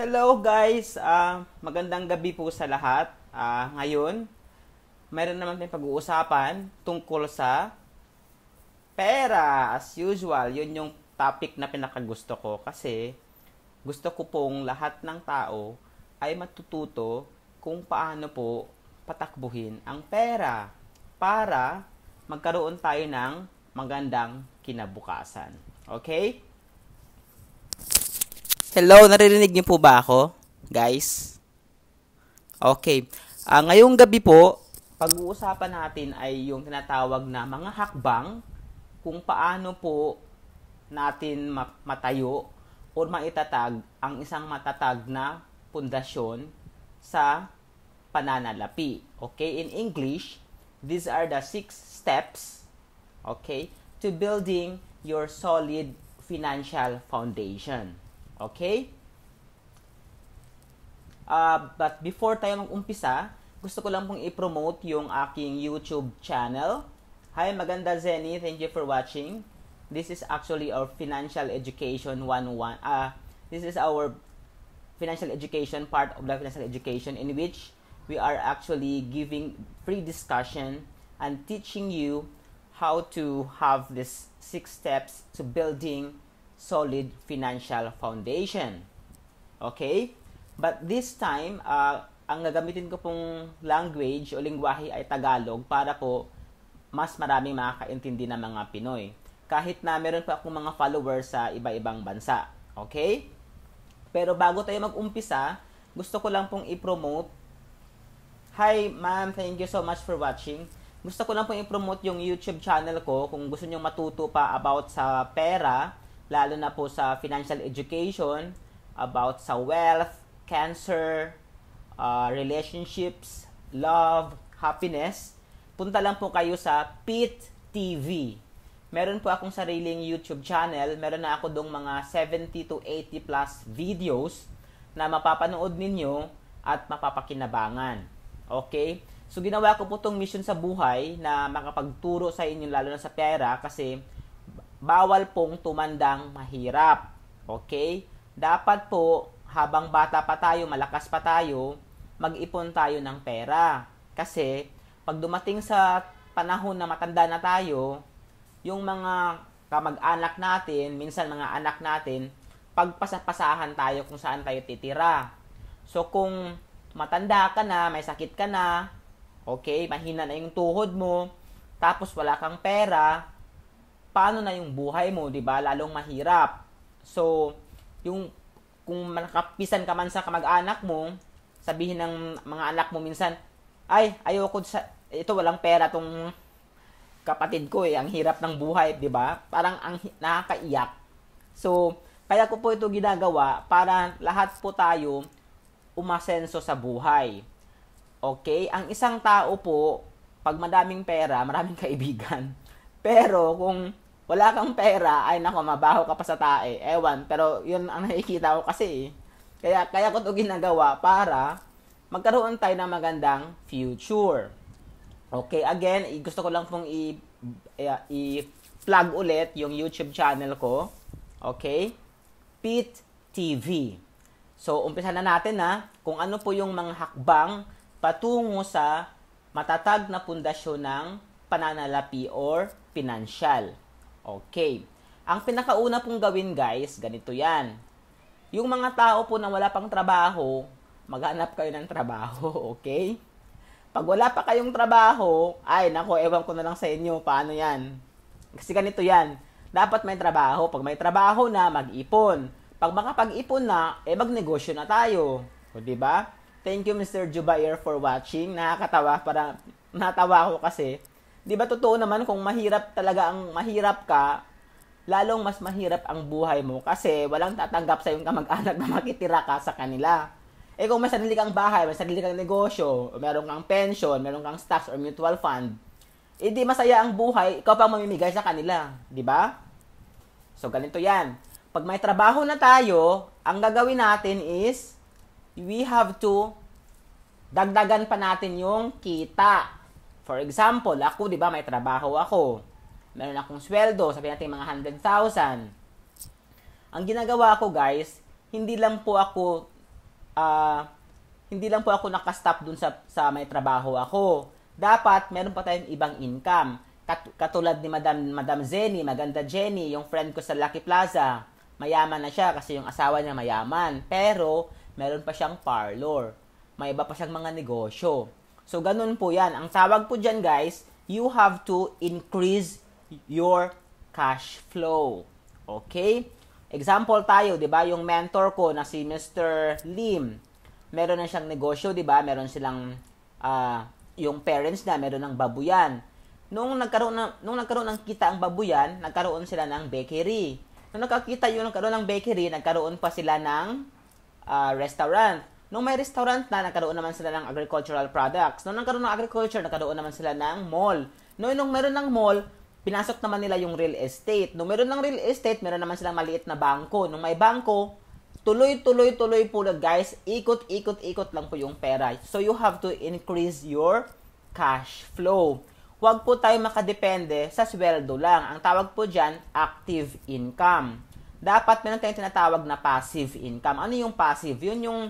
Hello guys! Uh, magandang gabi po sa lahat. Uh, ngayon, mayroon naman tayong pag-uusapan tungkol sa pera. As usual, yun yung topic na pinakagusto ko kasi gusto ko pong lahat ng tao ay matututo kung paano po patakbuhin ang pera para magkaroon tayo ng magandang kinabukasan. Okay? Hello, naririnig niyo po ba ako, guys? Okay. Uh, ngayong gabi po, pag-uusapan natin ay yung tinatawag na mga hakbang kung paano po natin matayo o maitatag ang isang matatag na pundasyon sa pananalapi. Okay, in English, these are the six steps, okay, to building your solid financial foundation. Okay? Uh, but before tayo mag-umpisa, gusto ko lang pong i-promote yung aking YouTube channel. Hi, maganda Zenny. Thank you for watching. This is actually our Financial Education 101. Uh, ah, this is our financial education part of the financial education in which we are actually giving free discussion and teaching you how to have these six steps to building solid financial foundation. Okay? But this time, uh, ang gagamitin ko pong language o lingwahe ay Tagalog para po mas maraming makakaintindi ng mga Pinoy. Kahit na meron pa akong mga followers sa iba-ibang bansa. Okay? Pero bago tayo mag-umpisa, gusto ko lang pong i-promote. Hi, ma'am. Thank you so much for watching. Gusto ko lang pong i-promote yung YouTube channel ko kung gusto nyo matuto pa about sa pera lalo na po sa financial education, about sa wealth, cancer, uh, relationships, love, happiness, punta lang po kayo sa Pit TV. Meron po akong sariling YouTube channel. Meron na ako dong mga 70 to 80 plus videos na mapapanood ninyo at mapapakinabangan. Okay? So, ginawa ko po tong mission sa buhay na makapagturo sa inyo lalo na sa pera kasi bawal pong tumandang mahirap. Okay? Dapat po, habang bata pa tayo, malakas pa tayo, mag-ipon tayo ng pera. Kasi, pag dumating sa panahon na matanda na tayo, yung mga kamag-anak natin, minsan mga anak natin, pagpasapasahan tayo kung saan tayo titira. So, kung matanda ka na, may sakit ka na, okay, mahina na yung tuhod mo, tapos wala kang pera, paano na yung buhay mo, 'di ba? Lalong mahirap. So, yung kung nakapisan ka man sa kamag-anak mo, sabihin ng mga anak mo minsan, ay, ayoko sa ito walang pera tong kapatid ko eh, ang hirap ng buhay, 'di ba? Parang ang nakakaiyak. So, kaya ko po ito ginagawa para lahat po tayo umasenso sa buhay. Okay? Ang isang tao po, pag madaming pera, maraming kaibigan. Pero kung wala kang pera, ay nako, mabaho ka pa sa tae. Ewan, pero yun ang nakikita ko kasi eh. Kaya, kaya ko ito ginagawa para magkaroon tayo ng magandang future. Okay, again, gusto ko lang pong i, eh, i, plug ulit yung YouTube channel ko. Okay? Pete TV. So, umpisa na natin na kung ano po yung mga hakbang patungo sa matatag na pundasyon ng pananalapi or financial. Okay. Ang pinakauna pong gawin guys, ganito yan. Yung mga tao po na wala pang trabaho, maghanap kayo ng trabaho, okay? Pag wala pa kayong trabaho, ay nako, ewan ko na lang sa inyo, paano yan? Kasi ganito yan, dapat may trabaho. Pag may trabaho na, mag-ipon. Pag makapag-ipon na, eh magnegosyo na tayo. O, di ba? Thank you Mr. Jubair for watching. Nakakatawa para natawa ako kasi 'Di ba totoo naman kung mahirap talaga ang mahirap ka, lalong mas mahirap ang buhay mo kasi walang tatanggap sa iyong kamag-anak na makitira ka sa kanila. Eh kung may sarili kang bahay, may sarili kang negosyo, meron kang pension, meron kang stocks or mutual fund, hindi eh, masaya ang buhay, ikaw pang mamimigay sa kanila, 'di ba? So ganito 'yan. Pag may trabaho na tayo, ang gagawin natin is we have to dagdagan pa natin yung kita For example, ako, di ba, may trabaho ako. Meron akong sweldo, sabi natin mga 100,000. Ang ginagawa ko, guys, hindi lang po ako, uh, hindi lang po ako nakastop dun sa, sa may trabaho ako. Dapat, meron pa tayong ibang income. Kat- katulad ni Madam, Madam Jenny, maganda Jenny, yung friend ko sa Lucky Plaza. Mayaman na siya kasi yung asawa niya mayaman. Pero, meron pa siyang parlor. May iba pa siyang mga negosyo So, ganun po yan. Ang tawag po dyan, guys, you have to increase your cash flow. Okay? Example tayo, di ba? Yung mentor ko na si Mr. Lim, meron na siyang negosyo, di ba? Meron silang, uh, yung parents na meron ng babuyan. Nung nagkaroon ng, nung nagkaroon ng kita ang babuyan, nagkaroon sila ng bakery. Nung nakakita yun, nagkaroon ng bakery, nagkaroon pa sila ng uh, restaurant. Nung may restaurant na, nagkaroon naman sila ng agricultural products. Nung nagkaroon ng agriculture, nagkaroon naman sila ng mall. Noon nung meron ng mall, pinasok naman nila yung real estate. Nung meron ng real estate, meron naman silang maliit na bangko. Nung may bangko, tuloy, tuloy, tuloy po na guys. Ikot, ikot, ikot lang po yung pera. So you have to increase your cash flow. Huwag po tayo makadepende sa sweldo lang. Ang tawag po dyan, active income. Dapat meron tayong tinatawag na passive income. Ano yung passive? Yun yung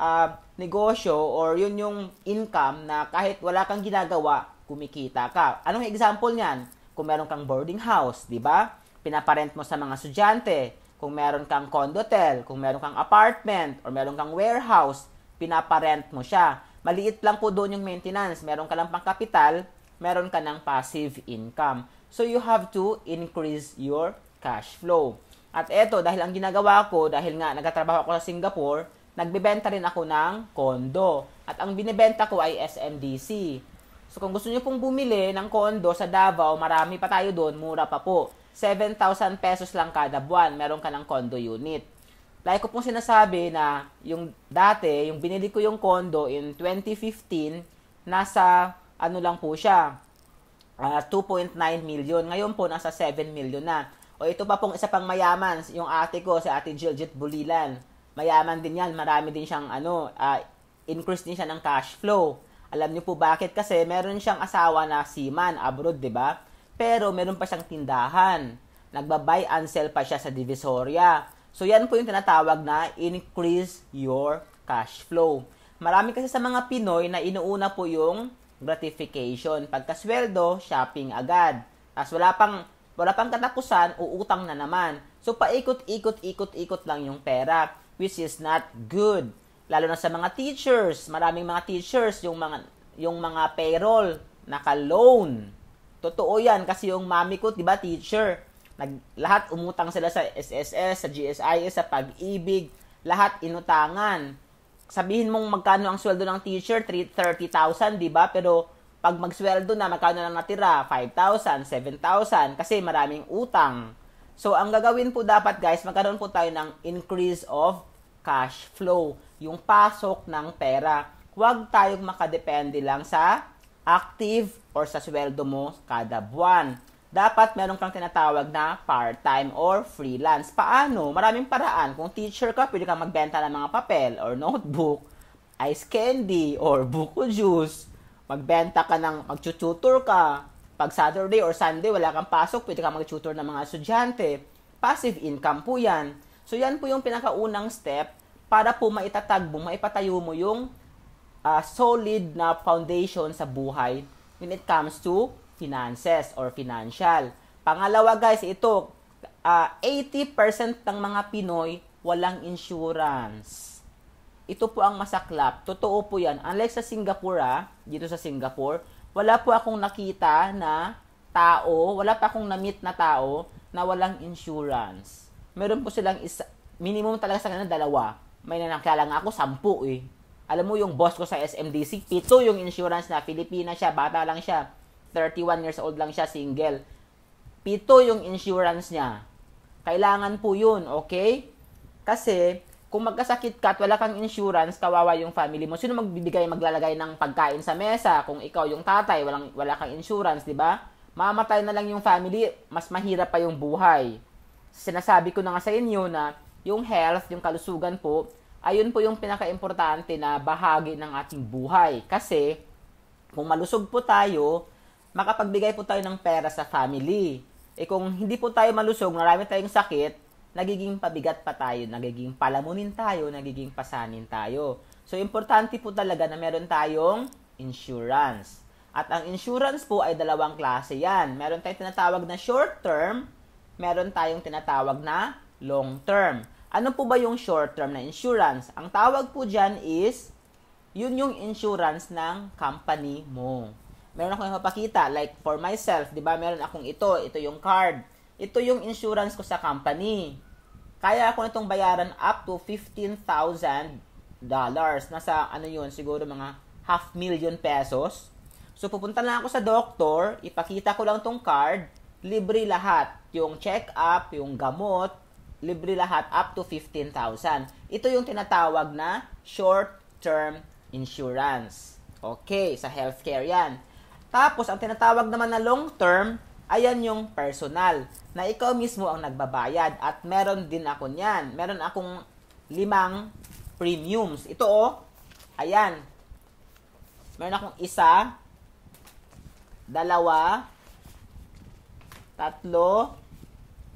uh, negosyo or yun yung income na kahit wala kang ginagawa, kumikita ka. Anong example niyan? Kung meron kang boarding house, di ba? Pinaparent mo sa mga estudyante. Kung meron kang condotel, kung meron kang apartment, or meron kang warehouse, pinaparent mo siya. Maliit lang po doon yung maintenance. Meron ka lang pang kapital, meron ka ng passive income. So you have to increase your cash flow. At eto, dahil ang ginagawa ko, dahil nga nagtatrabaho ako sa Singapore, nagbebenta rin ako ng kondo. At ang binebenta ko ay SMDC. So kung gusto niyo pong bumili ng kondo sa Davao, marami pa tayo doon, mura pa po. 7,000 pesos lang kada buwan, meron ka ng kondo unit. Like ko pong sinasabi na yung dati, yung binili ko yung kondo in 2015, nasa ano lang po siya, uh, ah, 2.9 million. Ngayon po, nasa 7 million na. O ito pa pong isa pang mayaman, yung ate ko, si ate Jiljit Bulilan mayaman din yan, marami din siyang ano, uh, increase din siya ng cash flow. Alam niyo po bakit? Kasi meron siyang asawa na seaman abroad, di ba? Pero meron pa siyang tindahan. Nagba-buy and sell pa siya sa Divisoria. So yan po yung tinatawag na increase your cash flow. Marami kasi sa mga Pinoy na inuuna po yung gratification. Pagkasweldo, shopping agad. As wala pang wala pang katapusan, uutang na naman. So paikot-ikot-ikot-ikot lang yung pera which is not good. Lalo na sa mga teachers, maraming mga teachers yung mga yung mga payroll naka-loan. Totoo 'yan kasi yung mami ko, 'di ba, teacher, nag lahat umutang sila sa SSS, sa GSIS, sa pag-ibig, lahat inutangan. Sabihin mong magkano ang sweldo ng teacher, 30,000, 'di ba? Pero pag magsweldo na, magkano lang natira? 5,000, 7,000 kasi maraming utang. So, ang gagawin po dapat guys, magkaroon po tayo ng increase of cash flow, yung pasok ng pera. Huwag tayong makadepende lang sa active or sa sweldo mo kada buwan. Dapat meron kang tinatawag na part-time or freelance. Paano? Maraming paraan. Kung teacher ka, pwede kang magbenta ng mga papel or notebook, ice candy or buko juice. Magbenta ka ng, mag ka, pag Saturday or Sunday, wala kang pasok, pwede kang mag-tutor ng mga estudyante. Passive income po yan. So, yan po yung pinakaunang step para po maitatag mo, maipatayo mo yung uh, solid na foundation sa buhay when it comes to finances or financial. Pangalawa guys, ito, uh, ah, 80% ng mga Pinoy walang insurance. Ito po ang masaklap. Totoo po yan. Unlike sa Singapore, ah, dito sa Singapore, wala po akong nakita na tao, wala pa akong na-meet na tao na walang insurance. Meron po silang isa, minimum talaga sa kanila dalawa. May nanakilala nga ako, sampu eh. Alam mo yung boss ko sa SMDC, pito yung insurance na Filipina siya, bata lang siya, 31 years old lang siya, single. Pito yung insurance niya. Kailangan po yun, okay? Kasi, kung magkasakit ka at wala kang insurance, kawawa yung family mo. Sino magbibigay, maglalagay ng pagkain sa mesa? Kung ikaw yung tatay, walang, wala kang insurance, di ba? Mamatay na lang yung family, mas mahirap pa yung buhay. Sinasabi ko na nga sa inyo na yung health, yung kalusugan po, ayun po yung pinaka-importante na bahagi ng ating buhay. Kasi, kung malusog po tayo, makapagbigay po tayo ng pera sa family. E kung hindi po tayo malusog, marami tayong sakit, nagiging pabigat pa tayo, nagiging palamunin tayo, nagiging pasanin tayo. So, importante po talaga na meron tayong insurance. At ang insurance po ay dalawang klase yan. Meron tayong tinatawag na short term, meron tayong tinatawag na long term. Ano po ba yung short term na insurance? Ang tawag po dyan is, yun yung insurance ng company mo. Meron akong ipapakita, like for myself, di ba meron akong ito, ito yung card. Ito yung insurance ko sa company. Kaya ko nitong bayaran up to $15,000. Nasa ano yun, siguro mga half million pesos. So pupunta na ako sa doktor, ipakita ko lang tong card, libre lahat. Yung check-up, yung gamot, libre lahat up to 15,000. Ito yung tinatawag na short-term insurance. Okay, sa healthcare yan. Tapos, ang tinatawag naman na long-term ayan yung personal na ikaw mismo ang nagbabayad at meron din ako niyan. Meron akong limang premiums. Ito oh, ayan. Meron akong isa, dalawa, tatlo,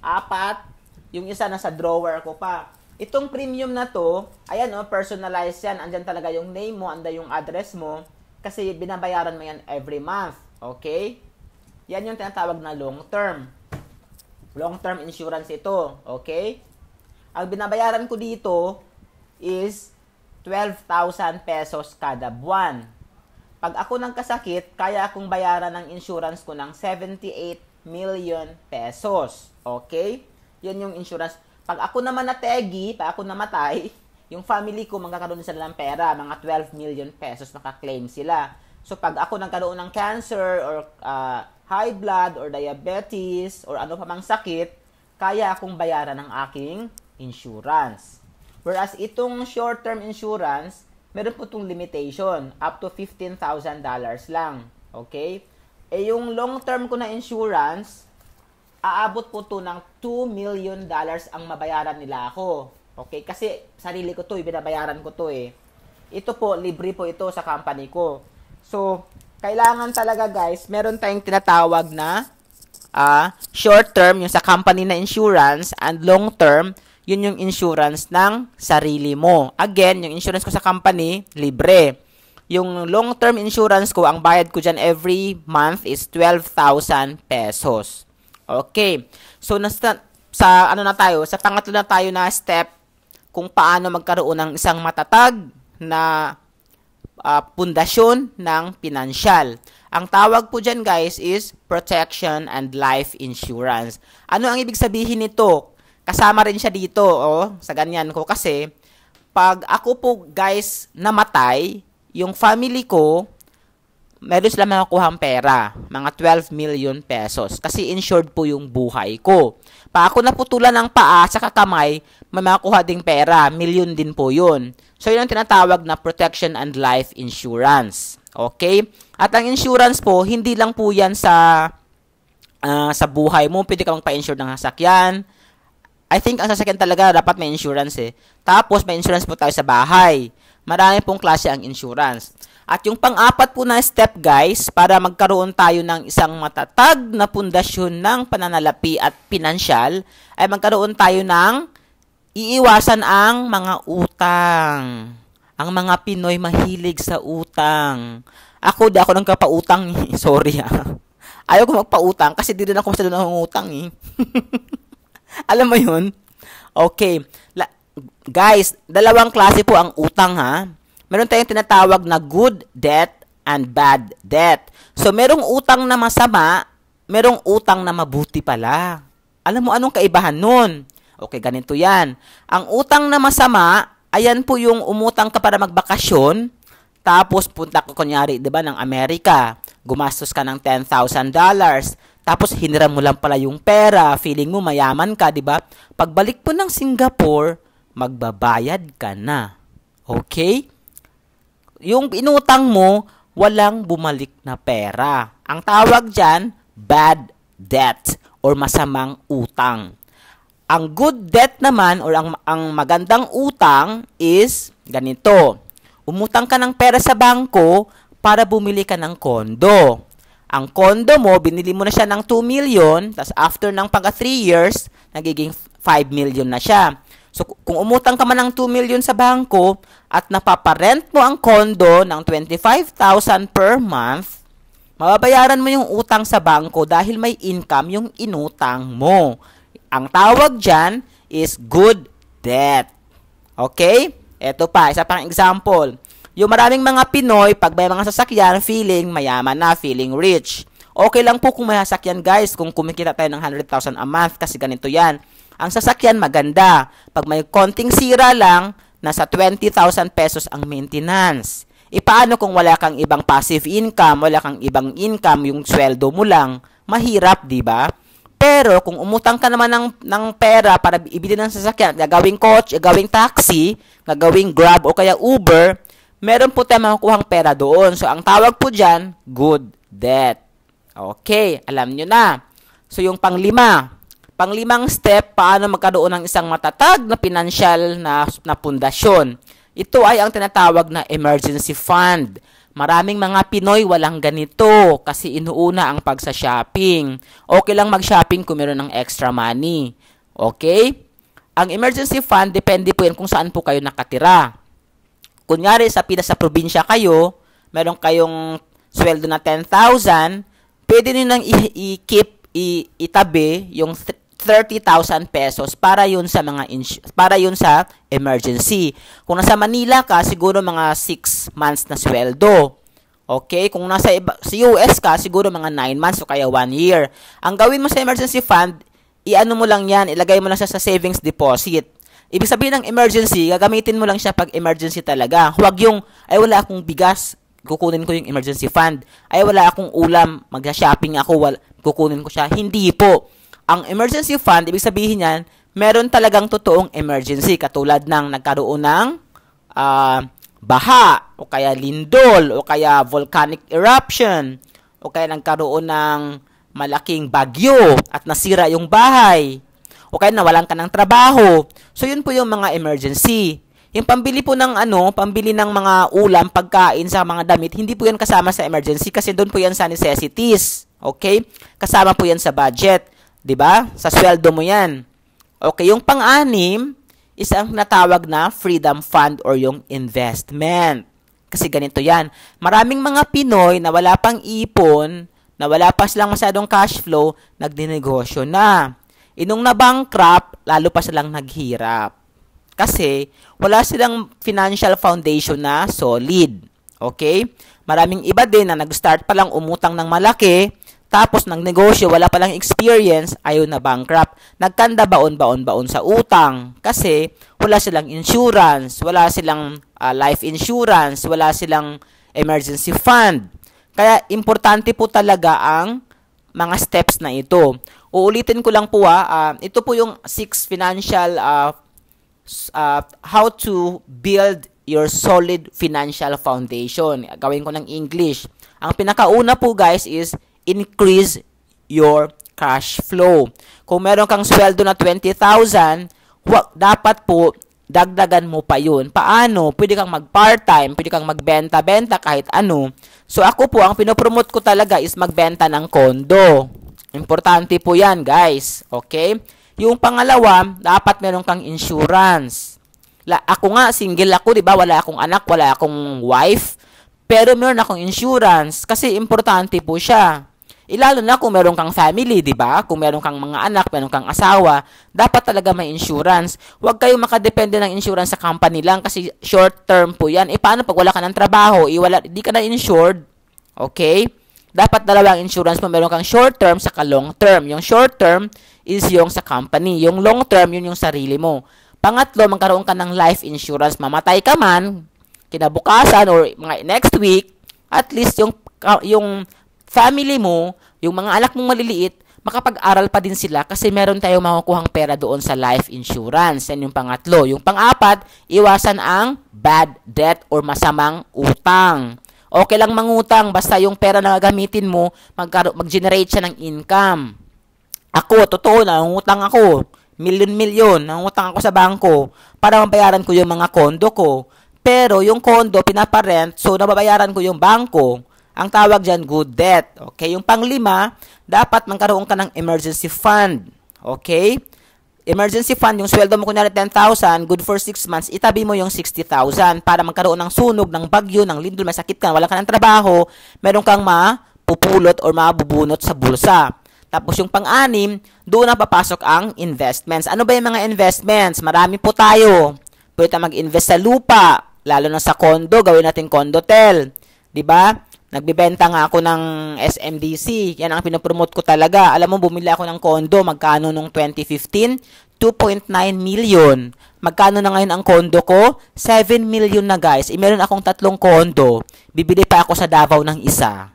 apat, yung isa nasa drawer ko pa. Itong premium na to, ayan oh, personalized yan. Andyan talaga yung name mo, anda yung address mo. Kasi binabayaran mo yan every month. Okay? Yan yung tinatawag na long term. Long term insurance ito. Okay? Ang binabayaran ko dito is 12,000 pesos kada buwan. Pag ako nang kasakit, kaya akong bayaran ng insurance ko ng 78 million pesos. Okay? Yan yung insurance. Pag ako naman nategi, pag ako namatay, yung family ko magkakaroon sila ng pera, mga 12 million pesos makaklaim sila. So pag ako nagkaroon ng cancer or uh, high blood or diabetes or ano pa mang sakit, kaya akong bayaran ng aking insurance. Whereas itong short-term insurance, meron po itong limitation, up to $15,000 lang. Okay? Eh yung long-term ko na insurance, aabot po to ng $2 million ang mabayaran nila ako. Okay? Kasi sarili ko to, eh, binabayaran ko to eh. Ito po, libre po ito sa company ko. So, kailangan talaga guys, meron tayong tinatawag na uh, short term, yung sa company na insurance, and long term, yun yung insurance ng sarili mo. Again, yung insurance ko sa company, libre. Yung long-term insurance ko, ang bayad ko dyan every month is 12,000 pesos. Okay. So, nasa, sa ano na tayo, sa pangatlo na tayo na step kung paano magkaroon ng isang matatag na uh, pundasyon ng pinansyal. Ang tawag po dyan guys is protection and life insurance. Ano ang ibig sabihin nito? Kasama rin siya dito oh, sa ganyan ko kasi pag ako po guys namatay, yung family ko, meron sila makukuha pera, mga 12 million pesos. Kasi insured po yung buhay ko. Pa ako naputulan ng paa sa kamay, may makuha ding pera. Million din po yun. So, yun ang tinatawag na protection and life insurance. Okay? At ang insurance po, hindi lang po yan sa, uh, sa buhay mo. Pwede ka magpa-insure ng sasakyan. I think ang sasakyan talaga dapat may insurance eh. Tapos, may insurance po tayo sa bahay. Marami pong klase ang insurance. At yung pang-apat po na step guys, para magkaroon tayo ng isang matatag na pundasyon ng pananalapi at pinansyal, ay magkaroon tayo ng Iiwasan ang mga utang. Ang mga Pinoy mahilig sa utang. Ako, di ako nang kapautang. Eh. Sorry ha. Ah. Ayaw ko magpautang kasi di rin ako masyado ng utang eh. Alam mo yun? Okay. La- guys, dalawang klase po ang utang ha. Meron tayong tinatawag na good debt and bad debt. So, merong utang na masama, merong utang na mabuti pala. Alam mo anong kaibahan nun? Okay, ganito yan. Ang utang na masama, ayan po yung umutang ka para magbakasyon, tapos punta ka kunyari, di ba, ng Amerika. Gumastos ka ng $10,000. Tapos hiniram mo lang pala yung pera, feeling mo mayaman ka, di ba? Pagbalik mo ng Singapore, magbabayad ka na. Okay? Yung inutang mo, walang bumalik na pera. Ang tawag dyan, bad debt or masamang utang. Ang good debt naman or ang, ang magandang utang is ganito. Umutang ka ng pera sa bangko para bumili ka ng kondo. Ang kondo mo, binili mo na siya ng 2 million, tapos after ng pagka 3 years, nagiging 5 million na siya. So, kung umutang ka man ng 2 million sa bangko at napaparent mo ang kondo ng 25,000 per month, mababayaran mo yung utang sa bangko dahil may income yung inutang mo. Ang tawag dyan is good debt. Okay? Ito pa, isa pang example. Yung maraming mga Pinoy, pag may mga sasakyan, feeling mayaman na, feeling rich. Okay lang po kung may sasakyan guys, kung kumikita tayo ng 100,000 a month kasi ganito yan. Ang sasakyan maganda. Pag may konting sira lang, nasa 20,000 pesos ang maintenance. E paano kung wala kang ibang passive income, wala kang ibang income, yung sweldo mo lang, mahirap, 'di ba? Pero kung umutang ka naman ng, ng pera para ibili ng sasakyan, gagawing coach, gagawing taxi, gagawing grab o kaya Uber, meron po tayong makukuhang pera doon. So ang tawag po dyan, good debt. Okay, alam nyo na. So yung panglima, panglimang step, paano magkaroon ng isang matatag na financial na, na pundasyon. Ito ay ang tinatawag na emergency fund. Maraming mga Pinoy walang ganito kasi inuuna ang pagsa-shopping. Okay lang mag-shopping kung meron ng extra money. Okay? Ang emergency fund, depende po yan kung saan po kayo nakatira. Kunyari, sa Pinas sa probinsya kayo, meron kayong sweldo na 10,000, pwede nyo nang i-keep, i- itabi yung 30,000 pesos para yun sa mga para yun sa emergency. Kung nasa Manila ka, siguro mga 6 months na sweldo. Okay, kung nasa iba, sa US ka, siguro mga 9 months o kaya 1 year. Ang gawin mo sa emergency fund, iano mo lang 'yan, ilagay mo lang siya sa savings deposit. Ibig sabihin ng emergency, gagamitin mo lang siya pag emergency talaga. Huwag yung ay wala akong bigas, kukunin ko yung emergency fund. Ay wala akong ulam, magsha shopping ako, wala, kukunin ko siya. Hindi po ang emergency fund, ibig sabihin niyan, meron talagang totoong emergency katulad ng nagkaroon ng uh, baha o kaya lindol o kaya volcanic eruption o kaya nagkaroon ng malaking bagyo at nasira yung bahay o kaya nawalan ka ng trabaho. So yun po yung mga emergency. Yung pambili po ng ano, pambili ng mga ulam, pagkain sa mga damit, hindi po yan kasama sa emergency kasi doon po yan sa necessities. Okay? Kasama po yan sa budget. 'Di ba? Sa sweldo mo 'yan. Okay, yung pang-anim is ang natawag na freedom fund or yung investment. Kasi ganito 'yan. Maraming mga Pinoy na wala pang ipon, na wala pa silang masyadong cash flow, nagdinegosyo na. Inong e na bankrupt, lalo pa silang naghirap. Kasi wala silang financial foundation na solid. Okay? Maraming iba din na nag-start pa lang umutang ng malaki, tapos ng negosyo, wala palang experience, ayaw na bankrupt. Nagkanda baon-baon-baon sa utang kasi wala silang insurance, wala silang uh, life insurance, wala silang emergency fund. Kaya importante po talaga ang mga steps na ito. Uulitin ko lang po ah, uh, ito po yung six financial uh, uh, how to build your solid financial foundation. Gawin ko ng English. Ang pinakauna po guys is increase your cash flow. Kung meron kang sweldo na 20,000, dapat po dagdagan mo pa yun. Paano? Pwede kang mag part-time, pwede kang magbenta-benta kahit ano. So ako po, ang pinopromote ko talaga is magbenta ng kondo. Importante po yan, guys. Okay? Yung pangalawa, dapat meron kang insurance. La, ako nga, single ako, di ba? Wala akong anak, wala akong wife. Pero meron akong insurance kasi importante po siya. Ilalo eh, na kung meron kang family, di ba? Kung meron kang mga anak, meron kang asawa, dapat talaga may insurance. Huwag kayong makadepende ng insurance sa company lang kasi short term po yan. E paano pag wala ka ng trabaho, iwala, eh, di ka na insured? Okay? Dapat dalawang insurance mo. Meron kang short term sa long term. Yung short term is yung sa company. Yung long term, yun yung sarili mo. Pangatlo, magkaroon ka ng life insurance. Mamatay ka man, kinabukasan or mga next week, at least yung yung family mo, yung mga anak mong maliliit, makapag-aral pa din sila kasi meron tayong makukuhang pera doon sa life insurance. Yan yung pangatlo. Yung pang-apat, iwasan ang bad debt or masamang utang. Okay lang mangutang basta yung pera na gagamitin mo mag-generate siya ng income. Ako, totoo na, utang ako. Milyon-milyon, nangutang ako sa bangko para mabayaran ko yung mga kondo ko. Pero yung kondo, pinaparent, so nababayaran ko yung bangko. Ang tawag dyan, good debt. Okay? Yung panglima, dapat magkaroon ka ng emergency fund. Okay? Emergency fund, yung sweldo mo kunyari 10,000, good for 6 months, itabi mo yung 60,000 para magkaroon ng sunog, ng bagyo, ng lindol, may sakit ka, wala ka ng trabaho, meron kang mapupulot or mabubunot sa bulsa. Tapos yung pang-anim, doon na papasok ang investments. Ano ba yung mga investments? Marami po tayo. Pwede tayo mag-invest sa lupa, lalo na sa condo, gawin natin condotel. 'Di ba? Nagbibenta nga ako ng SMDC. Yan ang pinopromote ko talaga. Alam mo, bumili ako ng kondo. Magkano nung 2015? 2.9 million. Magkano na ngayon ang kondo ko? 7 million na guys. E, meron akong tatlong kondo. Bibili pa ako sa Davao ng isa.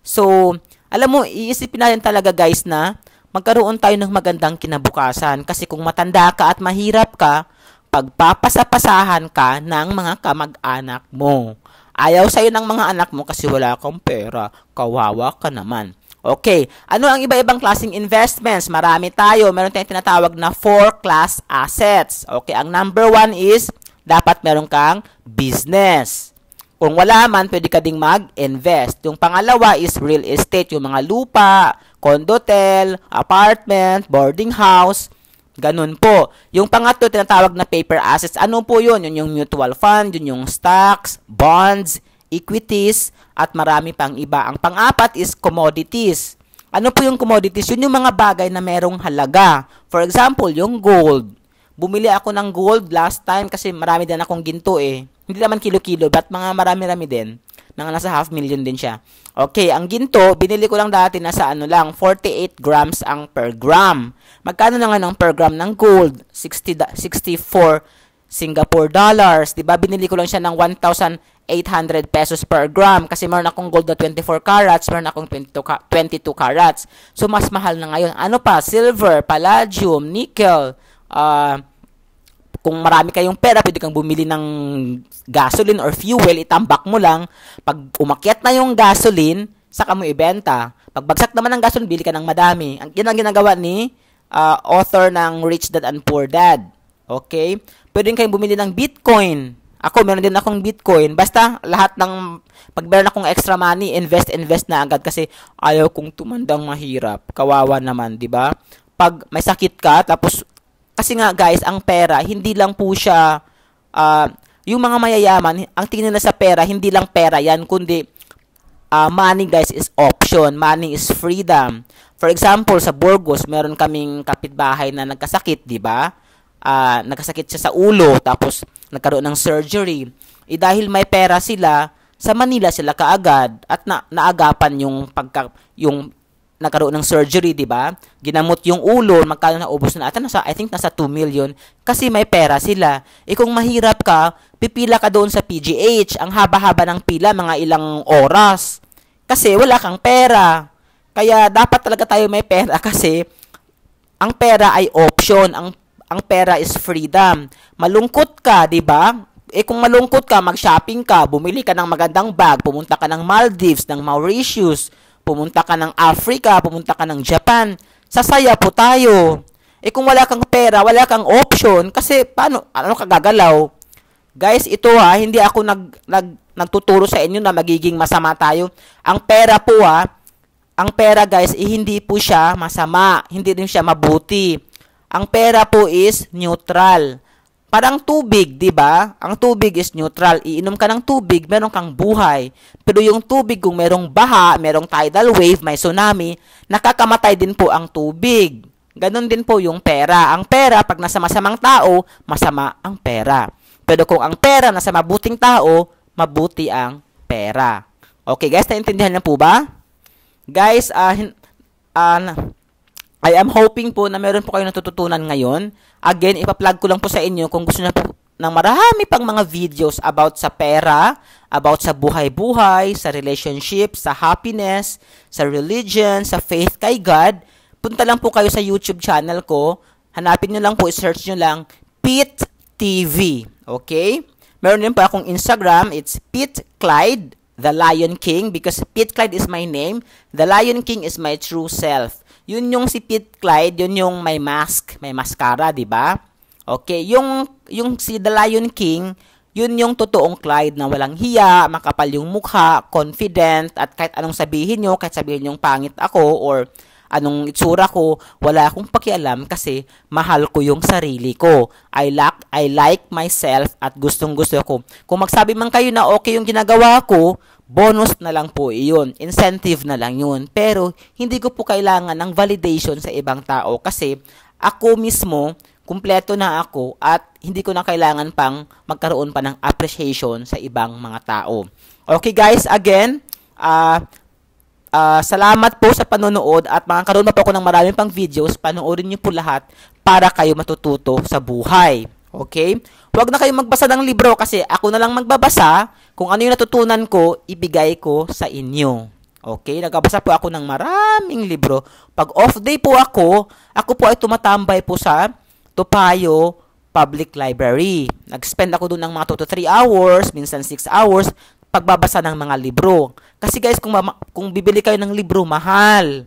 So, alam mo, iisipin natin talaga guys na magkaroon tayo ng magandang kinabukasan. Kasi kung matanda ka at mahirap ka, pagpapasapasahan ka ng mga kamag-anak mo. Ayaw sa'yo ng mga anak mo kasi wala kang pera. Kawawa ka naman. Okay, ano ang iba-ibang klaseng investments? Marami tayo. Meron tayong tinatawag na four class assets. Okay, ang number one is dapat meron kang business. Kung wala man, pwede ka ding mag-invest. Yung pangalawa is real estate, yung mga lupa, condotel, apartment, boarding house, Ganun po. Yung pangatlo, tinatawag na paper assets. Ano po yun? Yun yung mutual fund, yun yung stocks, bonds, equities, at marami pang iba. Ang pang-apat is commodities. Ano po yung commodities? Yun yung mga bagay na merong halaga. For example, yung gold. Bumili ako ng gold last time kasi marami din akong ginto eh. Hindi naman kilo-kilo, but mga marami-rami din. Nang nasa half million din siya. Okay, ang ginto, binili ko lang dati nasa ano lang, 48 grams ang per gram. Magkano na nga ng per gram ng gold? 60, 64 Singapore dollars. 'di ba? Binili ko lang siya ng 1,800 pesos per gram kasi meron akong gold na 24 carats, meron akong 22, 22 carats. So, mas mahal na ngayon. Ano pa? Silver, palladium, nickel, uh, kung marami kayong pera, pwede kang bumili ng gasoline or fuel, itambak mo lang. Pag umakyat na yung gasoline, saka mo ibenta. Pag bagsak naman ang gasoline, bili ka ng madami. Ang, yan ang ginagawa ni uh, author ng Rich Dad and Poor Dad. Okay? Pwede kayong bumili ng Bitcoin. Ako, meron din akong Bitcoin. Basta, lahat ng, pag meron akong extra money, invest, invest na agad kasi ayaw kong tumandang mahirap. Kawawa naman, di ba? Pag may sakit ka, tapos kasi nga guys, ang pera, hindi lang po siya, uh, yung mga mayayaman, ang tingin nila sa pera, hindi lang pera yan, kundi uh, money guys is option, money is freedom. For example, sa Burgos, meron kaming kapitbahay na nagkasakit, di ba? Uh, nagkasakit siya sa ulo, tapos nagkaroon ng surgery. Eh, dahil may pera sila, sa Manila sila kaagad at na, naagapan yung pagka, yung nagkaroon ng surgery, di ba? Ginamot yung ulo, magkano na ubos na ata nasa I think nasa 2 million kasi may pera sila. E kung mahirap ka, pipila ka doon sa PGH. Ang haba-haba ng pila, mga ilang oras. Kasi wala kang pera. Kaya dapat talaga tayo may pera kasi ang pera ay option, ang ang pera is freedom. Malungkot ka, 'di ba? Eh kung malungkot ka, mag-shopping ka, bumili ka ng magandang bag, pumunta ka ng Maldives, ng Mauritius, pumunta ka ng Africa, pumunta ka ng Japan, sasaya po tayo. Eh kung wala kang pera, wala kang option, kasi paano, ano ka gagalaw? Guys, ito ha, hindi ako nag, nag, nagtuturo sa inyo na magiging masama tayo. Ang pera po ha, ang pera guys, eh, hindi po siya masama, hindi rin siya mabuti. Ang pera po is neutral. Parang tubig, 'di ba? Ang tubig is neutral. Iinom ka ng tubig, meron kang buhay. Pero yung tubig kung merong baha, merong tidal wave, may tsunami, nakakamatay din po ang tubig. Ganon din po yung pera. Ang pera pag nasa masamang tao, masama ang pera. Pero kung ang pera nasa mabuting tao, mabuti ang pera. Okay guys, naintindihan niyo po ba? Guys, uh, uh, I am hoping po na meron po kayo natututunan ngayon. Again, ipa-plug ko lang po sa inyo kung gusto niyo po ng marami pang mga videos about sa pera, about sa buhay-buhay, sa relationship, sa happiness, sa religion, sa faith kay God. Punta lang po kayo sa YouTube channel ko. Hanapin niyo lang po, search niyo lang Pit TV. Okay? Meron din po akong Instagram, it's Pit Clyde, The Lion King, because Pit Clyde is my name. The Lion King is my true self. Yun yung si Pete Clyde, yun yung may mask, may mascara, di ba? Okay, yung, yung si The Lion King, yun yung totoong Clyde na walang hiya, makapal yung mukha, confident, at kahit anong sabihin nyo, kahit sabihin nyo pangit ako or anong itsura ko, wala akong pakialam kasi mahal ko yung sarili ko. I like, I like myself at gustong gusto ko. Kung magsabi man kayo na okay yung ginagawa ko, bonus na lang po iyon. Incentive na lang yun. Pero, hindi ko po kailangan ng validation sa ibang tao kasi ako mismo, kumpleto na ako at hindi ko na kailangan pang magkaroon pa ng appreciation sa ibang mga tao. Okay guys, again, uh, uh, salamat po sa panonood at makakaroon na po ako ng maraming pang videos. Panoorin niyo po lahat para kayo matututo sa buhay. Okay? Huwag na kayong magbasa ng libro kasi ako na lang magbabasa kung ano yung natutunan ko, ibigay ko sa inyo. Okay, nagabasa po ako ng maraming libro. Pag off day po ako, ako po ay tumatambay po sa Topayo Public Library. Nag-spend ako doon ng mga 2 to 3 hours, minsan 6 hours, pagbabasa ng mga libro. Kasi guys, kung, ma- kung bibili kayo ng libro, mahal.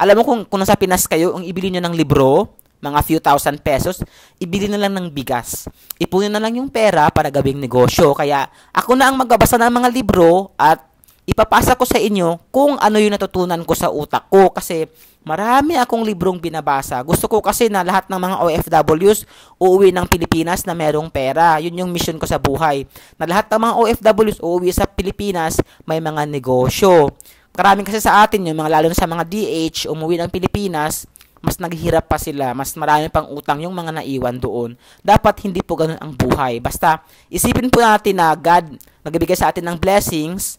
Alam mo kung, kung nasa Pinas kayo, ang ibili nyo ng libro, mga few thousand pesos, ibili na lang ng bigas. Ipunin na lang yung pera para gawing negosyo. Kaya ako na ang magbabasa ng mga libro at ipapasa ko sa inyo kung ano yung natutunan ko sa utak ko kasi marami akong librong binabasa. Gusto ko kasi na lahat ng mga OFWs uuwi ng Pilipinas na merong pera. Yun yung mission ko sa buhay. Na lahat ng mga OFWs uuwi sa Pilipinas may mga negosyo. Karami kasi sa atin yung mga lalo na sa mga DH umuwi ng Pilipinas mas naghihirap pa sila, mas marami pang utang yung mga naiwan doon. Dapat hindi po ganun ang buhay. Basta, isipin po natin na God magbibigay sa atin ng blessings,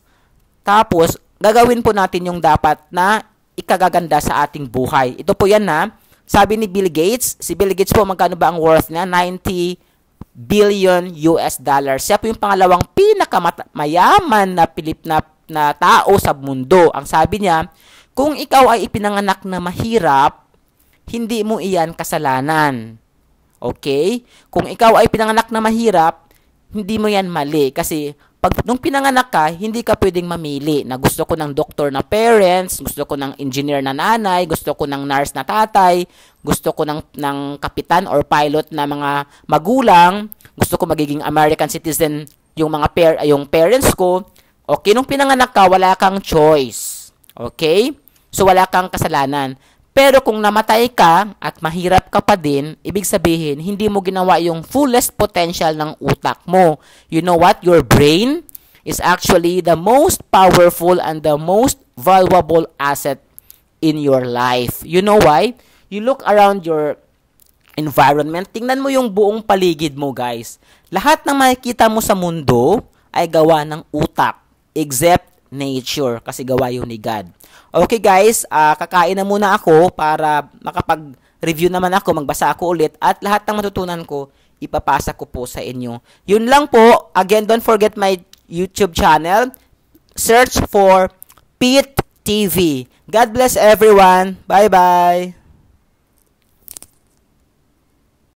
tapos, gagawin po natin yung dapat na ikagaganda sa ating buhay. Ito po yan na, sabi ni Bill Gates, si Bill Gates po, magkano ba ang worth niya? 90 billion US dollars. Siya po yung pangalawang pinakamayaman na Pilip na, na tao sa mundo. Ang sabi niya, kung ikaw ay ipinanganak na mahirap, hindi mo iyan kasalanan. Okay? Kung ikaw ay pinanganak na mahirap, hindi mo yan mali. Kasi pag nung pinanganak ka, hindi ka pwedeng mamili na gusto ko ng doktor na parents, gusto ko ng engineer na nanay, gusto ko ng nurse na tatay, gusto ko ng, ng kapitan or pilot na mga magulang, gusto ko magiging American citizen yung mga pair, yung parents ko. Okay, nung pinanganak ka, wala kang choice. Okay? So wala kang kasalanan. Pero kung namatay ka at mahirap ka pa din, ibig sabihin, hindi mo ginawa yung fullest potential ng utak mo. You know what? Your brain is actually the most powerful and the most valuable asset in your life. You know why? You look around your environment, tingnan mo yung buong paligid mo, guys. Lahat ng makikita mo sa mundo ay gawa ng utak, except nature kasi gawa yun ni God. Okay guys, uh, kakain na muna ako para makapag-review naman ako, magbasa ako ulit at lahat ng matutunan ko ipapasa ko po sa inyo. Yun lang po. Again, don't forget my YouTube channel. Search for Pete TV. God bless everyone. Bye-bye.